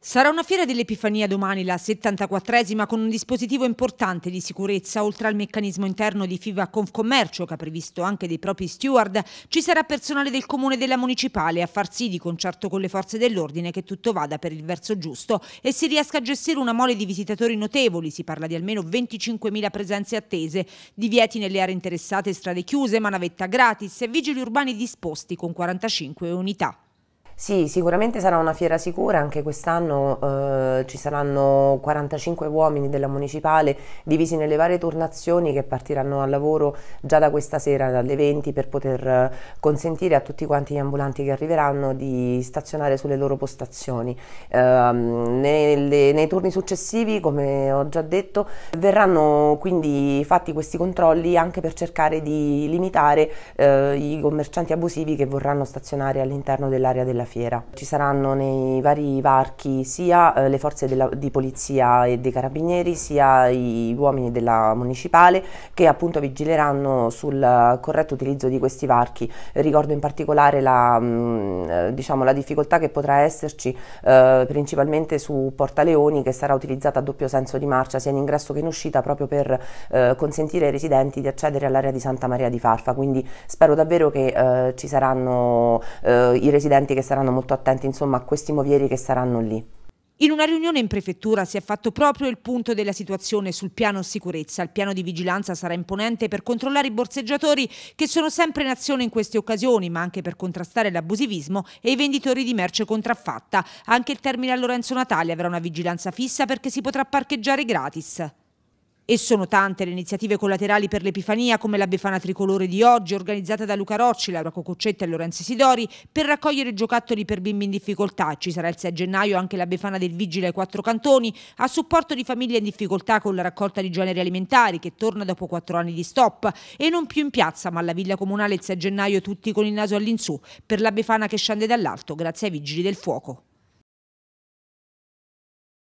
Sarà una fiera dell'Epifania domani, la 74esima, con un dispositivo importante di sicurezza. Oltre al meccanismo interno di FIVA Confcommercio, che ha previsto anche dei propri steward, ci sarà personale del comune e della municipale a far sì, di concerto con le forze dell'ordine, che tutto vada per il verso giusto e si riesca a gestire una mole di visitatori notevoli. Si parla di almeno 25.000 presenze attese, divieti nelle aree interessate, strade chiuse, manovetta gratis e vigili urbani disposti con 45 unità. Sì, sicuramente sarà una fiera sicura, anche quest'anno eh, ci saranno 45 uomini della municipale divisi nelle varie turnazioni che partiranno al lavoro già da questa sera dalle 20 per poter eh, consentire a tutti quanti gli ambulanti che arriveranno di stazionare sulle loro postazioni. Eh, nelle, nei turni successivi, come ho già detto, verranno quindi fatti questi controlli anche per cercare di limitare eh, i commercianti abusivi che vorranno stazionare all'interno dell'area della fiera fiera. Ci saranno nei vari varchi sia eh, le forze della, di polizia e dei carabinieri, sia gli uomini della municipale che appunto vigileranno sul corretto utilizzo di questi varchi. Ricordo in particolare la, mm, eh, diciamo, la difficoltà che potrà esserci eh, principalmente su Portaleoni che sarà utilizzata a doppio senso di marcia sia in ingresso che in uscita proprio per eh, consentire ai residenti di accedere all'area di Santa Maria di Farfa. Quindi spero davvero che eh, ci saranno eh, i residenti che saranno saranno molto attenti insomma, a questi movieri che saranno lì. In una riunione in prefettura si è fatto proprio il punto della situazione sul piano sicurezza. Il piano di vigilanza sarà imponente per controllare i borseggiatori che sono sempre in azione in queste occasioni, ma anche per contrastare l'abusivismo e i venditori di merce contraffatta. Anche il terminal Lorenzo Natale avrà una vigilanza fissa perché si potrà parcheggiare gratis. E sono tante le iniziative collaterali per l'Epifania, come la Befana Tricolore di oggi, organizzata da Luca Rocci, Laura Coccetta e Lorenzo Sidori, per raccogliere giocattoli per bimbi in difficoltà. Ci sarà il 6 gennaio anche la Befana del Vigile ai Quattro Cantoni, a supporto di famiglie in difficoltà con la raccolta di generi alimentari, che torna dopo quattro anni di stop. E non più in piazza, ma alla Villa Comunale il 6 gennaio tutti con il naso all'insù, per la Befana che scende dall'alto, grazie ai Vigili del Fuoco.